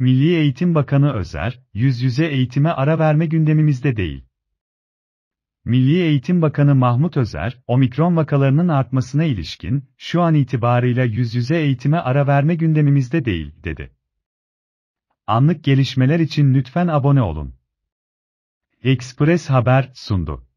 Milli Eğitim Bakanı Özer, yüz yüze eğitime ara verme gündemimizde değil. Milli Eğitim Bakanı Mahmut Özer, omikron vakalarının artmasına ilişkin, şu an itibarıyla yüz yüze eğitime ara verme gündemimizde değil, dedi. Anlık gelişmeler için lütfen abone olun. Express Haber sundu.